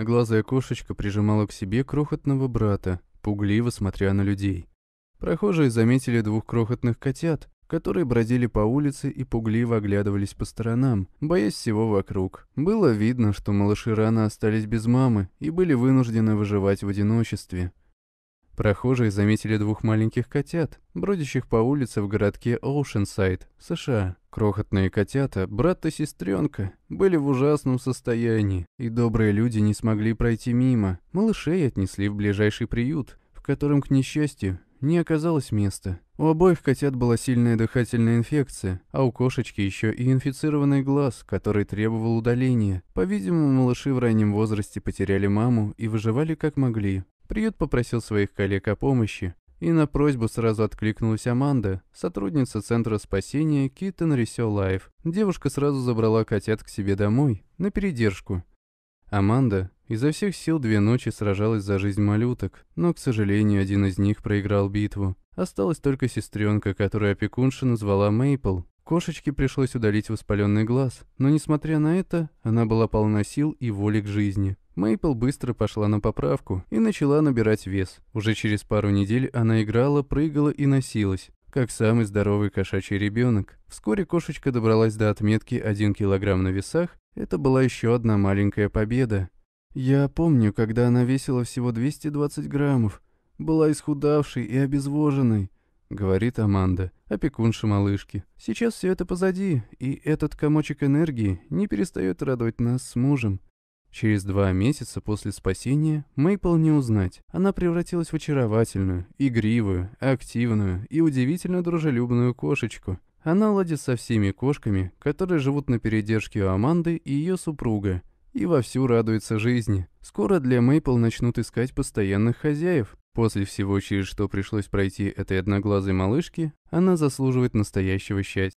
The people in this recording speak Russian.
А глазая кошечка прижимала к себе крохотного брата, пугливо смотря на людей. Прохожие заметили двух крохотных котят, которые бродили по улице и пугливо оглядывались по сторонам, боясь всего вокруг. Было видно, что малыши рано остались без мамы и были вынуждены выживать в одиночестве. Прохожие заметили двух маленьких котят, бродящих по улице в городке Оушенсайд, США. Крохотные котята, брат и сестренка, были в ужасном состоянии, и добрые люди не смогли пройти мимо. Малышей отнесли в ближайший приют, в котором, к несчастью, не оказалось места. У обоих котят была сильная дыхательная инфекция, а у кошечки еще и инфицированный глаз, который требовал удаления. По-видимому, малыши в раннем возрасте потеряли маму и выживали как могли. Приют попросил своих коллег о помощи, и на просьбу сразу откликнулась Аманда, сотрудница Центра спасения Китон Рисё Лайф. Девушка сразу забрала котят к себе домой, на передержку. Аманда изо всех сил две ночи сражалась за жизнь малюток, но, к сожалению, один из них проиграл битву. Осталась только сестренка, которую опекунша назвала Мейпл. Кошечке пришлось удалить воспаленный глаз, но, несмотря на это, она была полна сил и воли к жизни. Мейпл быстро пошла на поправку и начала набирать вес. Уже через пару недель она играла, прыгала и носилась, как самый здоровый кошачий ребенок. Вскоре кошечка добралась до отметки 1 килограмм на весах. Это была еще одна маленькая победа. Я помню, когда она весила всего 220 граммов, была исхудавшей и обезвоженной, говорит Аманда, опекунша малышки. Сейчас все это позади, и этот комочек энергии не перестает радовать нас с мужем. Через два месяца после спасения Мейпл не узнать. Она превратилась в очаровательную, игривую, активную и удивительно дружелюбную кошечку. Она ладит со всеми кошками, которые живут на передержке у Аманды и ее супруга, и вовсю радуется жизни. Скоро для Мейпл начнут искать постоянных хозяев. После всего, через что пришлось пройти этой одноглазой малышке, она заслуживает настоящего счастья.